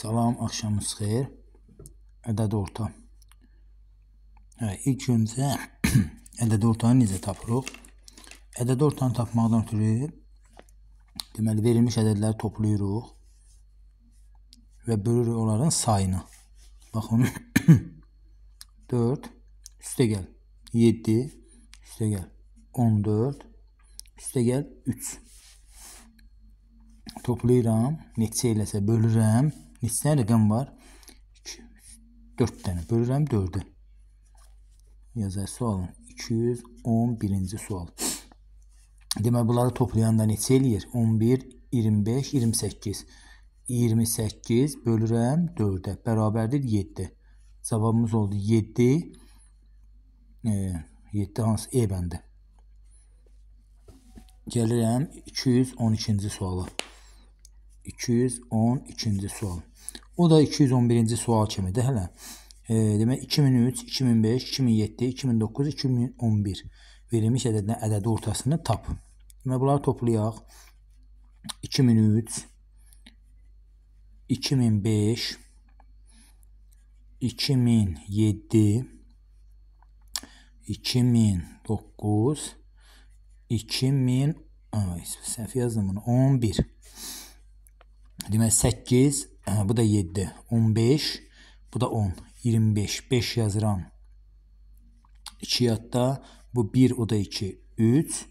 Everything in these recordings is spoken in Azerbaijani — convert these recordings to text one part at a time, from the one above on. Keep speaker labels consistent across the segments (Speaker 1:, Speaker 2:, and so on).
Speaker 1: Salam, axşamınız xeyir. Ədəd orta. Hə, ilk öncə ədəd ortanı necə tapırıq? Ədəd ortanı tapmaqdan ötürü deməli verilmiş ədədləri toplayırıq və bölürük onların sayını. Baxın. 4 üstə gəl 7 üstə gəl 14 üstə gəl 3 toplayıram, neçə eləsə bölürəm neçə rəqəm var? 2, 4 dənə bölürəm 4-ə. Yazar sualın 211-ci sual. Demək, bunları toplayanda neçə eləyir? 11, 25, 28. 28 bölürəm 4-ə. Bərabərdir 7. Cavabımız oldu 7. E, 7 hansı? E bəndi. Gəlirəm 212-ci suala. 212-ci sual. O da 211-ci sual kimidir hələ. E, demək 2003, 2005, 2007, 2009, 2011 verilmiş ədədin ədədi ortasını tap. Demək bunları toplayaq. 2003 2005 2007 2009 2000 səhv yazdım bunu 11 Deməli 8, hə, bu da 7, 15, bu da 10, 25. 5 yazıram. 2 yadda. Bu 1, o da 2, 3,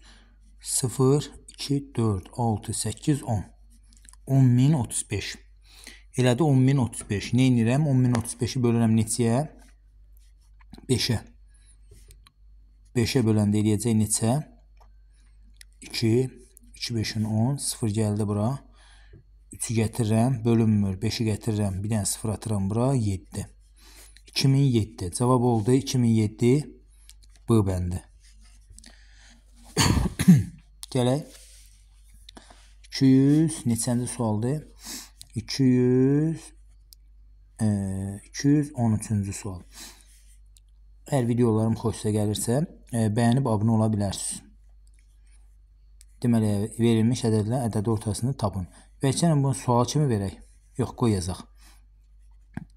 Speaker 1: 0, 2, 4, 6, 8, 10. 10.035. Elədi 10.035. Nə edirəm? 10.035-i bölürəm neçəyə? 5-ə. 5-ə böləndə eləyəcək neçə? 2, 2, 5-in 10, 0 gəldi bura. 0. 3-ü gətirirəm, bölünmür. 5-i gətirirəm, bir dənə 0 atıram bura, 7. 2007. Cavab oldu 2007 B bəndi. Gələk. 200 neçənci sualdır? 200 e, 213-cü sual. Əgər videolarım xoşunuza gəlirsə, e, bəyənib abunə ola bilərsiniz. Deməli, verilmiş ədədlə ədədi ortasını tapın. Və istəyirəm bunu sual kimi verək. Yox, qoy yazaq.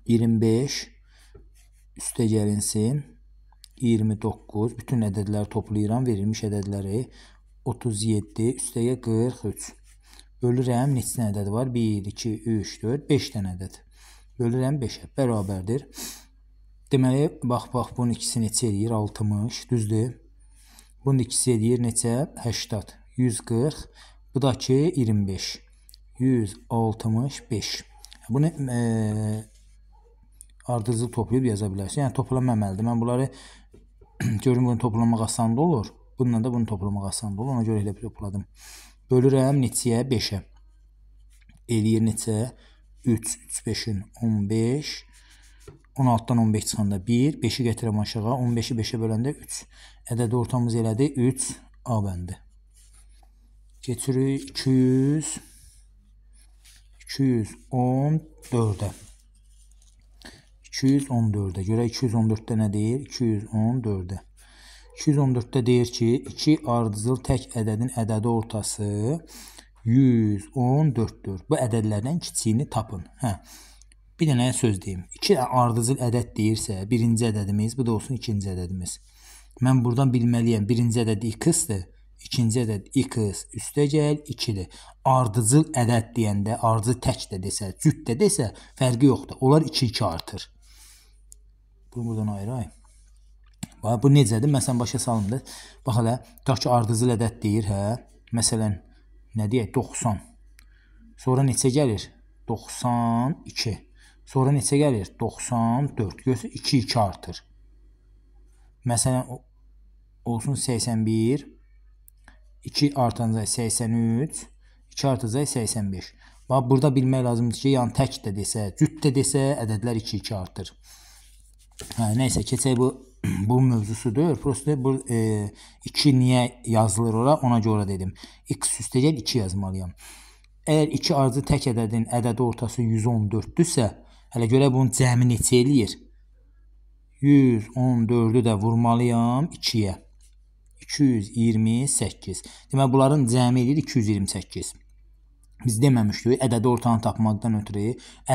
Speaker 1: 25 üstə gəlinsin 29 bütün ədədləri toplayıram verilmiş ədədləri 37 üstəyə 43 bölürəm neçə ədəd var 1 2 3 4 5 dənə ədəd bölürəm 5-ə bərabərdir deməli bax bax bunun ikisi neçə eləyir 60 düzdür bunun ikisi eləyir neçə 80 140 bu da ki 25 165. Bunu e, ardıcıl toplayıb yaza bilərsiniz. Yəni toplamaməlidir. Mən bunları görüm bunu toplamaq asan da olur. Bununla da bunu toplamaq asan da olur. Ona görə elə topladım. Bölürəm neçəyə? 5-ə. Eləyir neçə? 3, 3 5-in 15. 16-dan 15 çıxanda 1, 5-i gətirəm aşağı, 15-i 5-ə böləndə 3. Ədədi ortamız elədi 3 A bəndi. Keçirik 200 214-ə. 214-ə görə 214-də nə deyir? 214-də. 214-də deyir ki, 2 ardıcıl tək ədədin ədədi ortası 114-dür. Bu ədədlərdən kiçiyini tapın. Hə. Bir dənə söz deyim. 2 ardıcıl ədəd deyirsə, birinci ədədimiz, bu da olsun ikinci ədədimiz. Mən buradan bilməliyəm, birinci ədəd x-dir. İkinci ədəd x üstəgəl 2-dir. Ardıcıl ədəd deyəndə, ardıcıl tək də desə, cüt də desə, fərqi yoxdur. Onlar 2-2 artır. Bunu buradan ayırayım. Bax, bu necədir? Məsələn, başa salın da. Bax hələ, tutaq ki, ardıcıl ədəd deyir, hə? Məsələn, nə deyək? 90. Sonra neçə gəlir? 92. Sonra neçə gəlir? 94. Görsə 2-2 artır. Məsələn, olsun 81. 2 artan zəy 83, 2 artı zəy 85. Bax, burada bilmək lazımdır ki, yəni tək də desə, cüt də desə, ədədlər 2-2 artır. Hə, nəysə, keçək bu, bu mövzusudur. Prosto bu 2 e, niyə yazılır ora, ona görə dedim. X üstəcək 2 yazmalıyam. Əgər 2 artı tək ədədin ədədi ortası 114-dürsə, hələ görə bunun cəmi neçə eləyir? 114-ü də vurmalıyam 2-yə. 228. Demək bunların cəmi eləyir 228. Biz deməmişdik, ədədi ortadan tapmaqdan ötürü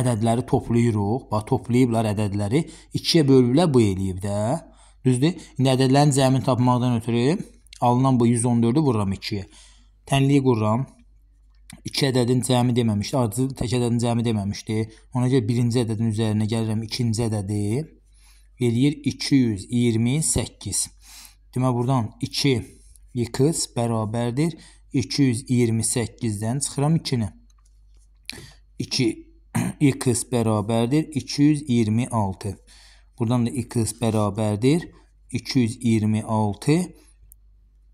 Speaker 1: ədədləri toplayırıq. Bax toplayıblar ədədləri, 2-yə bölüblər bu eləyib də. Düzdür? İndi ədədlərin cəmini tapmaqdan ötürü alınan bu 114-ü vururam 2-yə. Tənliyi qururam. 2 ədədin cəmi deməmişdi. Ardıcı tək ədədin cəmi deməmişdi. Ona görə birinci ədədin üzərinə gəlirəm ikinci ədədi. Eləyir 228. Demək buradan 2x bərabərdir. 228-dən çıxıram 2-ni. 2x bərabərdir 226. Buradan da x bərabərdir 226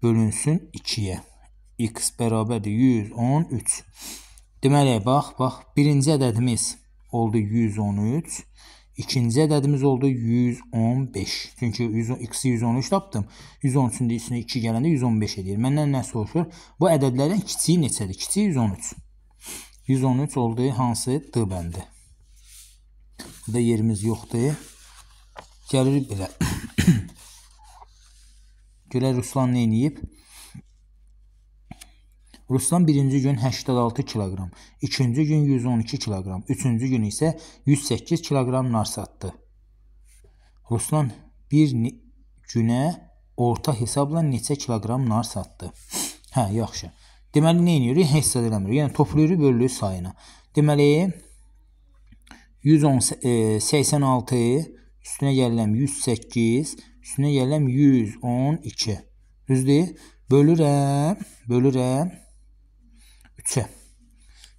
Speaker 1: bölünsün 2-yə. x bərabərdir 113. Deməli, bax, bax, birinci ədədimiz oldu 113. İkinci ədədimiz oldu 115. Çünki 100, x-i 113 tapdım. 113-ün də üstünə 2 gələndə 115 edir. Məndən nə soruşur? Bu ədədlərdən kiçiyi neçədir? Kiçiyi 113. 113 oldu hansı? D bəndi. Burada yerimiz yoxdur. Gəlir belə. Görə Ruslan nə edib? Ruslan birinci gün 86 kiloqram, ikinci gün 112 kiloqram, üçüncü gün isə 108 kiloqram nar satdı. Ruslan bir günə orta hesabla neçə kiloqram nar satdı? Hə, yaxşı. Deməli, nə edirik? Hessə eləmirik. Yəni, toplayırıq, bölürük sayına. Deməli, 186 e, üstünə gəlirəm 108, üstünə gəlirəm 112. Düzdür? Bölürəm, bölürəm. 3-ə.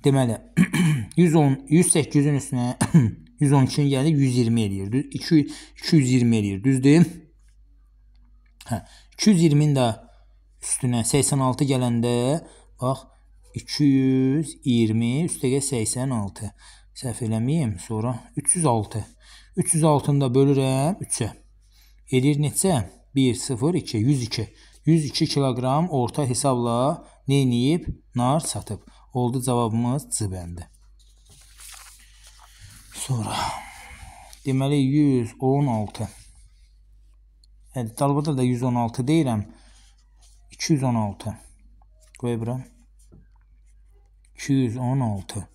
Speaker 1: Deməli, 110, 108-in üstünə 112-nin gəldi, 120 eləyir. Düz, 2, 220 eləyir, düzdür? Hə, 220-nin də üstünə 86 gələndə, bax, 220 üstəgə 86. Səhv eləməyim, sonra 306. 306-nı da bölürəm 3-ə. Eləyir neçə? 1, 0, 2, 102. 102 kiloqram orta hesabla neyniyib? Nar satıb. Oldu cavabımız C bəndi. Sonra deməli 116. Hədi dalbada da 116 deyirəm. 216. Qoy bura. 216.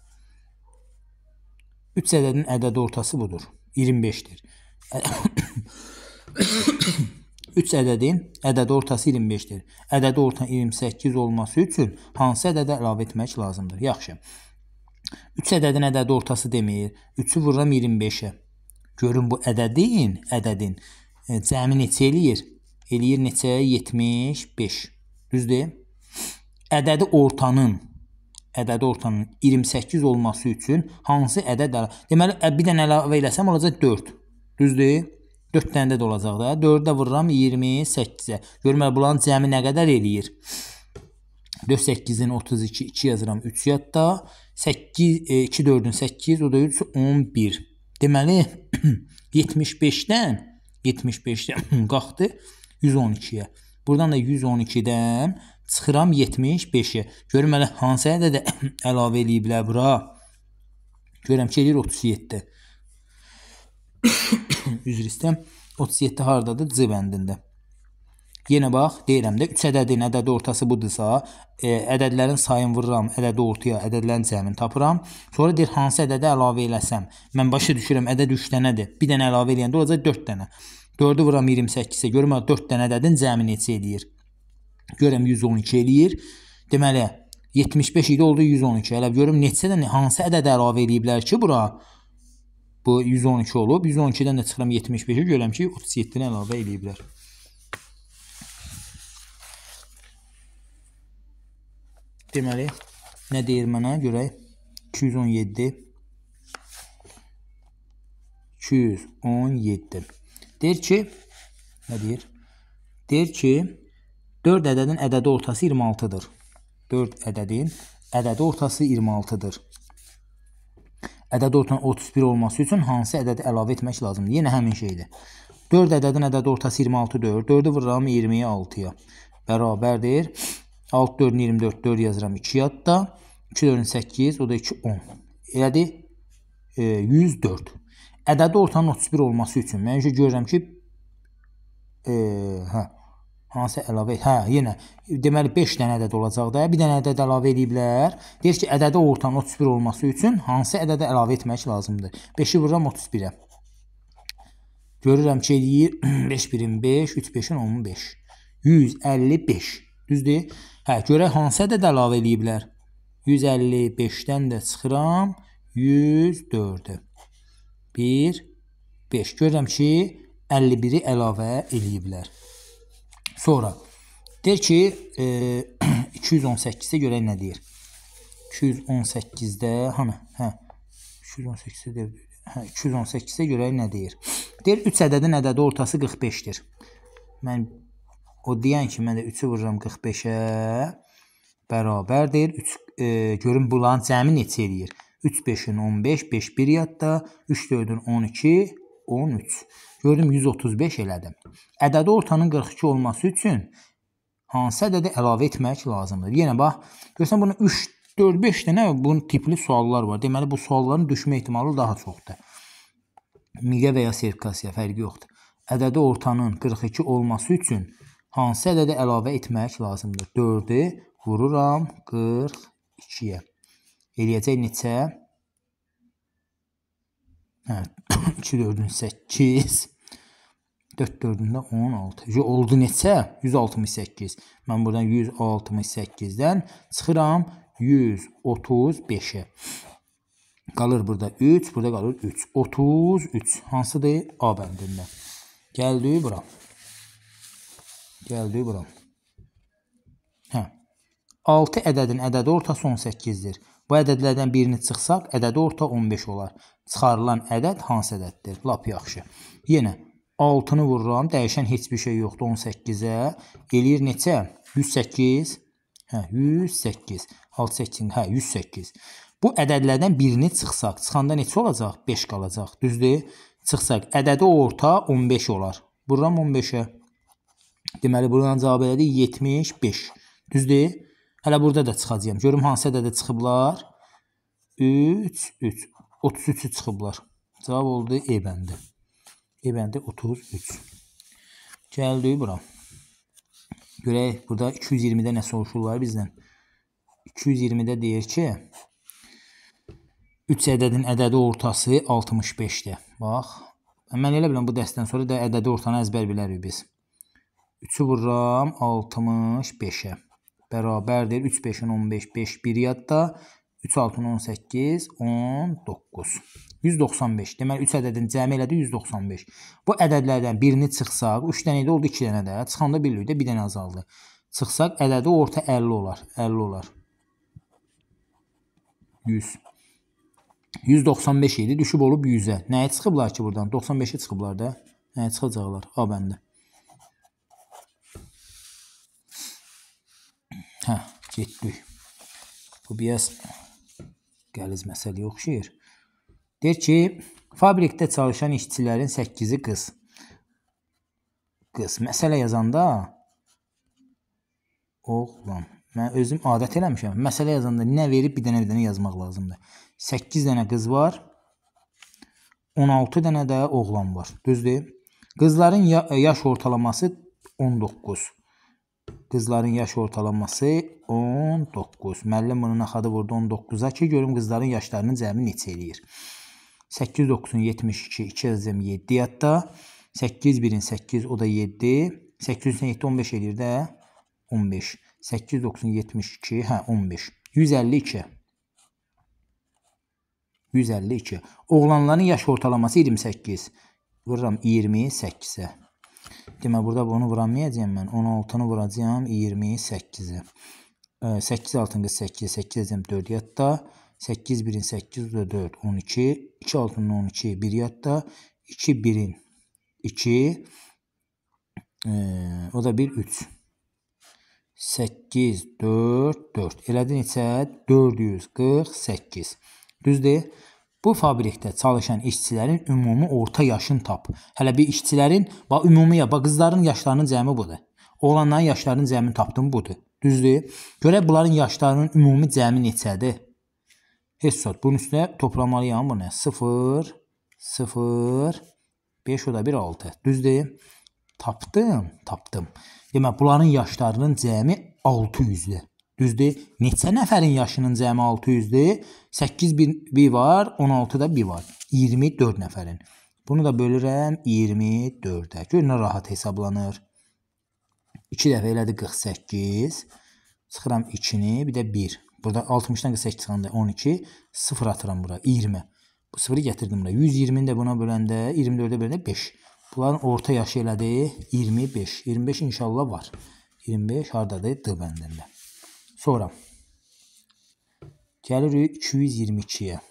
Speaker 1: 3 ədədin ədədi ortası budur. 25-dir. 3 ədədin ədədi ortası 25-dir. Ədədi orta 28 olması üçün hansı ədədə əlavə etmək lazımdır? Yaxşı. 3 ədədin ədədi ortası demir. 3-ü vururam 25-ə. Görün bu ədədin, ədədin e, cəmi neçə eləyir? Eləyir neçə? 75. Düzdür? Ədədi ortanın ədədi ortanın 28 olması üçün hansı ədəd? Deməli, bir dənə əlavə eləsəm olacaq 4. Düzdür? 4 dənə də olacaq da. 4-ü də vururam 28-ə. Görməli bunların cəmi nə qədər eləyir? 4 8-in 32 2 yazıram 3 yadda. 8 2 4-ün 8 o da 3 11. Deməli 75-dən 75-dən qalxdı 112-yə. Buradan da 112-dən çıxıram 75-ə. Görməli hansı ədədə əlavə eləyiblər bura? Görəm ki, eləyir 37 üzr istəyirəm. 37 hardadır? C bəndində. Yenə bax, deyirəm də 3 ədədin ədədi ortası budursa, e, ədədlərin sayını vururam, ədədi ortaya, ədədlərin cəmini tapıram. Sonra deyir hansı ədədi əlavə eləsəm. Mən başa düşürəm ədəd 3 dənədir. Bir dənə əlavə eləyəndə olacaq 4 dənə. 4-ü vuram 28-ə, görüm 4 dənə ədədin cəmi neçə eləyir? Görəm 112 eləyir. Deməli 75 idi, oldu 112. Elə görüm neçə dənə hansı ədəd əlavə eləyiblər ki, bura? Bu 112 olub. 112-dən də çıxıram 75-i. Görəm ki, 37-ni əlavə eləyiblər. Deməli, nə deyir mənə? Görək. 217 217 Deyir ki, nə deyir? Deyir ki, 4 ədədin ədədi ortası 26-dır. 4 ədədin ədədi ortası 26-dır ədədi ortadan 31 olması üçün hansı ədədi əlavə etmək lazımdır? Yenə həmin şeydir. 4 ədədin ədədi ortası 26-4. 4-ü vururam 20-yə 6-ya. Bərabərdir. 6 4 24 4 yazıram 2 yadda. 2 4 8 o da 2 10. Elədir. E, 104. Ədədi ortanın 31 olması üçün mən görürəm ki e, hə Hansı əlavə? Hə, yenə deməli 5 dənə ədəd olacaq da. Bir dənə ədəd əlavə ediblər. Deyir ki, ədədi ortanın 31 olması üçün hansı ədədə əlavə etmək lazımdır? 5-i vururam 31-ə. Görürəm ki, eləyir 5 birin 5, 3 5-in 10-un 5. 155. Düzdür? Hə, görək hansı ədəd əlavə eləyiblər? 155-dən də çıxıram 104-ü. 1 5 görürəm ki, 51-i əlavə eləyiblər. Sonra der ki, e, 218-də görək nə deyir. 218-də hanı? Hə. 218-də hə 218-də hə, görək nə deyir. Deyir 3 ədədin ədədi ortası 45-dir. Mən o deyən ki, mən də 3-ü vururam 45-ə bərabərdir. 3 e, görüm bunların cəmi neçə eləyir? 3 5-in 15, 5 1 yadda, 3 4-ün 12, 13. Gördüm 135 elədim. Ədədi ortanın 42 olması üçün hansı ədədi əlavə etmək lazımdır? Yenə bax, görsən bunun 3 4-5 dənə bunun tipli suallar var. Deməli bu sualların düşmə ehtimalı daha çoxdur. Miqə və ya serfikasiya fərqi yoxdur. Ədədi ortanın 42 olması üçün hansı ədədi əlavə etmək lazımdır? 4-ü vururam 42-yə. Eləyəcək neçə? Hə, 2 4-ün 8 4 4-ündə 16. Oldu neçə? 168. Mən buradan 168-dən çıxıram 135-ə. Qalır burada 3, burada qalır 3. 33 hansıdır? A bəndində. Gəldi bura. Gəldi bura. Hə. 6 ədədin ədədi ortası 18-dir. Bu ədədlərdən birini çıxsaq, ədədi ortaq 15 olar. Çıxarılan ədəd hansı ədəddir? Lap yaxşı. Yenə 6-nı vururam, dəyişən heç bir şey yoxdur 18-ə. Eləyir neçə? 108. Hə, 108. 68, hə, 108. Bu ədədlərdən birini çıxsaq, çıxanda neçə olacaq? 5 qalacaq, düzdür? Çıxsaq, ədədi orta 15 olar. Vururam 15-ə. Deməli, buradan cavab elədik 75. Düzdür? Hələ burada da çıxacağam. Yəni görüm hansı ədədə çıxıblar? 3, 3. 33-ü çıxıblar. Cavab oldu E bəndi. E bəndi 33. Gəldik bura. Görək burada 220-də nə soruşurlar bizdən. 220-də deyir ki, 3 ədədin ədədi ortası 65-dir. Bax. Mən elə biləm bu dəstdən sonra da ədədi ortanı əzbər bilərik biz. 3-ü vururam 65-ə bərabərdir. 3 5-in 15, 5 1 yadda. 3 6-ın 18, 19. 195. Deməli 3 ədədin cəmi elədi 195. Bu ədədlərdən birini çıxsaq, 3 dənə idi, oldu 2 dənə də. Çıxanda bilirik də 1 dənə azaldı. Çıxsaq ədədi orta 50 olar. 50 olar. 100. 195 idi, düşüb olub 100-ə. Nəyə çıxıblar ki buradan? 95-ə çıxıblar da. Nəyə çıxacaqlar? A bəndi. Hə, getdik. Bu biraz qəliz məsələyə oxşayır. Deyir ki, fabrikdə çalışan işçilərin 8-i qız. Qız məsələ yazanda oğlan. Mən özüm adət eləmişəm. Məsələ yazanda nə verib bir dənə bir dənə yazmaq lazımdır. 8 dənə qız var. 16 dənə də oğlan var. Düzdür? Qızların ya yaş ortalaması 19. Qızların yaş ortalaması 19. Müəllim bunu naxadı vurdu 19-a ki, görüm qızların yaşlarının cəmi neçə eləyir. 8 9-un 72, 2 əzəm 7 yadda. 8 1-in 8, o da 7. 8 7 15 eləyir də 15. 8 9-un 72, hə 15. 152. 152. Oğlanların yaş ortalaması 28. Vururam 28-ə. Demə burada bunu vuramayacağam mən. 16-nı vuracağam 28-i. 8 altın qız 8, 8 edəcəm 4 yadda. 8 birin 8 da 4, 12. 2 altının 12, 1 yadda. 2 birin 2. E, o da 1, 3. 8, 4, 4. Elədi neçə? 448. Düzdür. Bu fabrikdə çalışan işçilərin ümumi orta yaşın tap. Hələ bir işçilərin, bax ümumiyə, bax qızların yaşlarının cəmi budur. Oğlanların yaşlarının cəmini tapdım budur. Düzdür? Görək bunların yaşlarının ümumi cəmi neçədir? Heç sot. Bunun üstünə toplamalıyam bunu. 0 0 5 o da 1 6. Düzdür? Tapdım, tapdım. Demək bunların yaşlarının cəmi 600-dür. Düzdür? Neçə nəfərin yaşının cəmi 600-dür? 8 bir, bir var, 16 da bir var. 24 nəfərin. Bunu da bölürəm 24-ə. Gör nə rahat hesablanır. 2 dəfə elədi 48. Çıxıram 2-ni, bir də 1. Burada 60-dan 48 çıxanda 12, 0 atıram bura 20. Bu 0-ı gətirdim bura. 120-ni də buna böləndə 24-ə böləndə 5. Bunların orta yaşı elədi 25. 25 inşallah var. 25 hardadır? D bəndində. Sonra gəlirik 222-yə.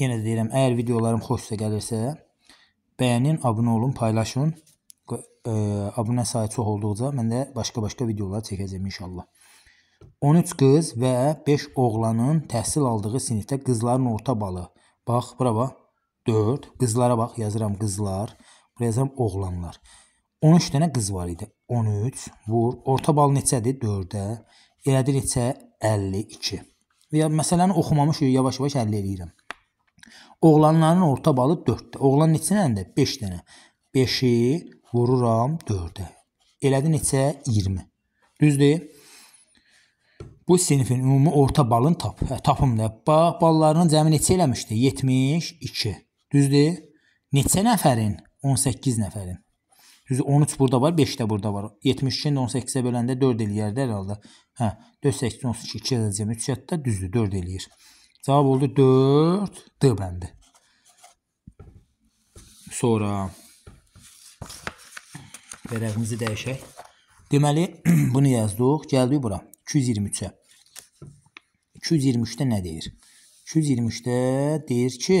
Speaker 1: Yenə də deyirəm, əgər videolarım xoşsa gəlirsə, bəyənin, abunə olun, paylaşın. E, abunə sayı çox olduqca mən də başqa-başqa videolar çəkəcəm inşallah. 13 qız və 5 oğlanın təhsil aldığı sinifdə qızların orta balı. Bax, bura bax. 4. Qızlara bax, yazıram qızlar. Bura yazıram oğlanlar. 13 dənə qız var idi. 13 vur. Orta bal neçədir? 4-ə elədir neçə? 52. Və ya məsələni oxumamışıq, yavaş-yavaş həll eləyirəm. Oğlanların orta balı 4-dür. Oğlan neçə dənədir? 5 dənə. 5-i vururam 4-ə. Elədi neçə? 20. Düzdür? Bu sinifin ümumi orta balın tap, hə, tapımdır. Bax, ballarının cəmi neçə eləmişdi? 72. Düzdür? Neçə nəfərin? 18 nəfərin. Düzdür? 13 burada var, 5 də burada var. 72-ni 18-ə böləndə 4 eləyərdi hər halda. Hə, 4 8 12 2 edəcəm 3 7-də düzdür 4 eləyir. Cavab oldu 4 D bəndi. Sonra vərəqimizi dəyişək. Deməli bunu yazdıq, gəldik bura 223-ə. 223-də nə deyir? 223-də deyir ki,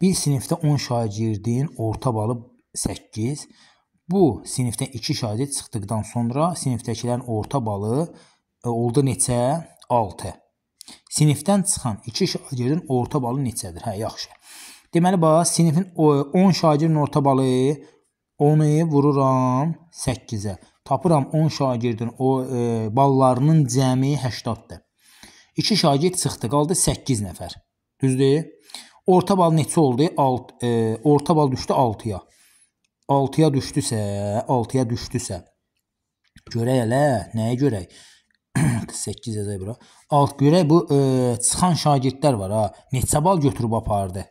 Speaker 1: bir sinifdə 10 şagirdin orta balı 8, Bu sinifdə 2 şagird çıxdıqdan sonra sinifdəkilərin orta balı e, oldu neçə? 6. Sinifdən çıxan 2 şagirdin orta balı neçədir? Hə, yaxşı. Deməli bax, sinifin 10 e, şagirdin orta balı 10-u vururam 8-ə. Tapıram 10 şagirdin o e, ballarının cəmi 80-dır. 2 şagird çıxdı, qaldı 8 nəfər. Düzdür? Orta bal neçə oldu? 6 e, orta bal düşdü 6-ya. 6-ya düşdüsə, 6-ya düşdüsə. Görək elə, nəyə görək? 48 yazay bura. Alt görək bu ə, e, çıxan şagirdlər var ha. Neçə bal götürüb apardı?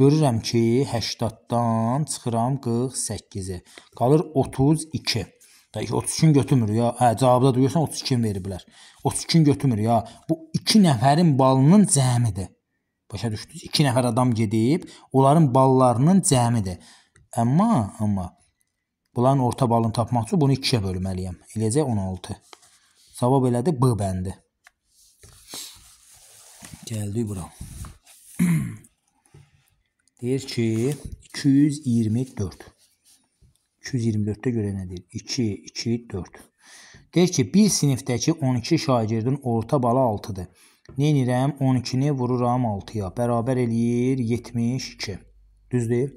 Speaker 1: Görürəm ki, 80-dan çıxıram 48-i. Qalır 32. Dəqiq 32-ni götürmür ya. Hə, cavabda duyursan 32-ni veriblər. 32-ni götürmür ya. Bu 2 nəfərin balının cəmidir. Başa düşdünüz? 2 nəfər adam gedib, onların ballarının cəmidir. Amma, amma bunların orta balını tapmaq üçün bunu 2-yə bölməliyəm. Eləyəcək 16. Cavab elədi B bəndi. Gəldik bura. deyir ki, 224. 224-də görə nə deyir? 2, 2, 4. Deyir ki, bir sinifdəki 12 şagirdin orta balı 6-dır. Neynirəm? 12-ni vururam 6-ya. Bərabər eləyir 72. Düzdür?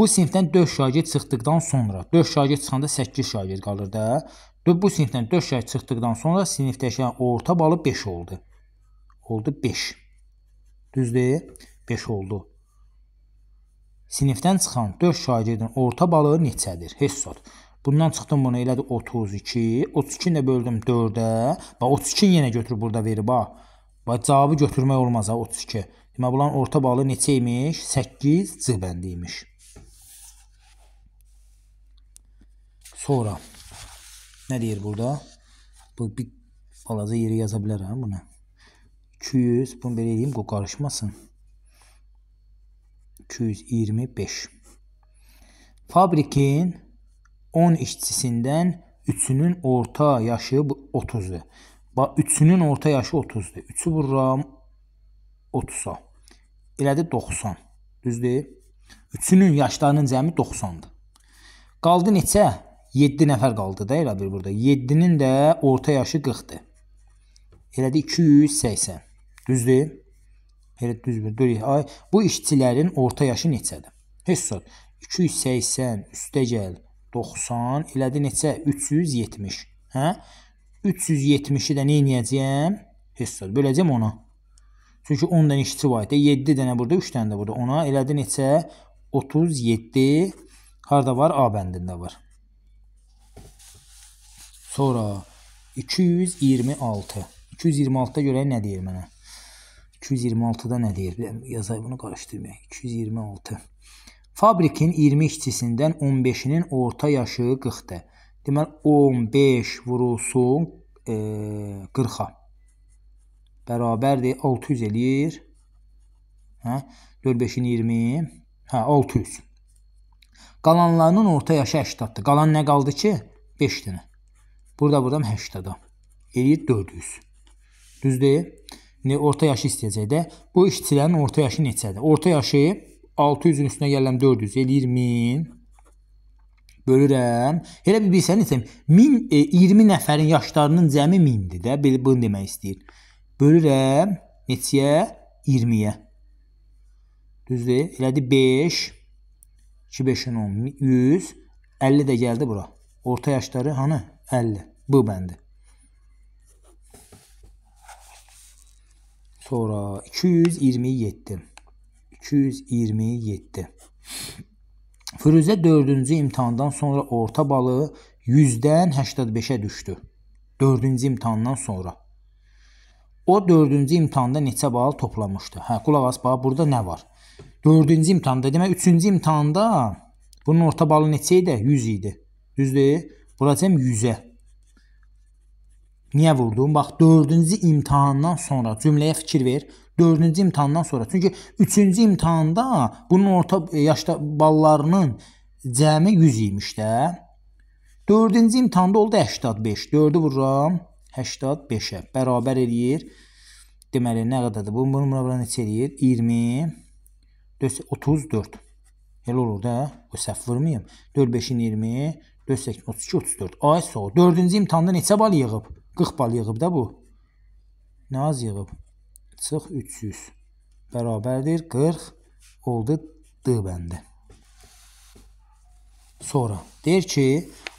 Speaker 1: Bu sinifdən 4 şagird çıxdıqdan sonra, 4 şagird çıxanda 8 şagird qalır da. Bu sinifdən 4 şagird çıxdıqdan sonra sinifdə yaşayan orta balı 5 oldu. Oldu 5. Düzdür? 5 oldu. Sinifdən çıxan 4 şagirdin orta balı neçədir? Hesad. Bundan çıxdım bunu elədi 32. 32-ni də böldüm 4-ə. Bax 32-ni yenə götürüb burada verib ha. Bax cavabı götürmək olmaz ha 32. Demək bunların orta balı neçə imiş? 8 C bəndi imiş. Sonra nə deyir burada? Bu bir balaca yeri yaza bilərəm buna. 200, bunu belə edeyim, qo qarışmasın. 225. Fabrikin 10 işçisindən 3-ünün orta yaşı 30-dur. Bax 3-ünün orta yaşı 30-dur. 3-ü vururam 30-a. Elədir 90. Düzdür? 3-ünün yaşlarının cəmi 90-dır. Qaldı neçə? 7 nəfər qaldı da elə bir burada. 7-nin də orta yaşı 40-dır. Elədir 280. Düzdür? Elə düz bir dur. Ay, bu işçilərin orta yaşı neçədir? Heç sor. 280 üstə gəl 90 elədi neçə? 370. Hə? 370-i də nə edəcəyəm? Heç sor. Böləcəm ona. Çünki 10 dənə işçi var idi. 7 dənə burada, 3 dənə də burada. Ona elədi neçə? 37. Harda var? A bəndində var. Sonra 226. 226-da görək nə deyir mənə? 226-da nə deyir? Yazayım bunu qarışdırmayaq. 226. Fabrikin 20 işçisindən 15-inin orta yaşı 40-dır. Deməli 15 vurulsun e, 40-a. Bərabərdir 600 eləyir. Hə? 4-5-in 20. Hə 600. Qalanlarının orta yaşı 80-dir. Qalan nə qaldı ki? 5 dənə. Burada buradan 80-da. Eləyir 400. Düzdür? İndi orta yaşı istəyəcək də. Bu işçilərin orta yaşı neçədir? Orta yaşı 600-ün üstünə gəlirəm 400 eləyir 1000. Bölürəm. Elə bir bilsən neçəm? 1000 e, 20 nəfərin yaşlarının cəmi 1000-dir də. Belə bunu demək istəyir. Bölürəm neçəyə? 20-yə. Düzdür? Elədi 5 2 5-in 10 100 50 də gəldi bura. Orta yaşları hanı? 50. B bəndi. Sonra 227. 227. Firuzə 4-cü imtahandan sonra orta balı 100-dən 85-ə düşdü. 4-cü imtahandan sonra. O 4-cü imtahanda neçə bal toplamışdı? Hə, qulaq as, bax burada nə var? 4-cü imtahanda, demək 3-cü imtahanda bunun orta balı neçə idi? 100 idi. Düzdür? Bura deyim 100-ə. Niyə vurdum? Bax, dördüncü imtahandan sonra cümləyə fikir ver. Dördüncü imtahandan sonra. Çünki üçüncü imtahanda bunun orta e, yaşda ballarının cəmi 100 imiş də. Dördüncü imtahanda oldu 85. 4-ü vururam 85-ə. Bərabər eləyir. Deməli, nə qədərdir? Bu, bunu buna bura neçə eləyir? 20, 34. Elə olur da. O səhv vurmayım. 4-5-in 20, 4, 32, 34. Ay soğu. Dördüncü imtihanda neçə bal yığıb? 40 bal yığıb da bu. Nə az yığıb? Çıx 300. Bərabərdir 40. Oldu D bəndi. Sonra deyir ki,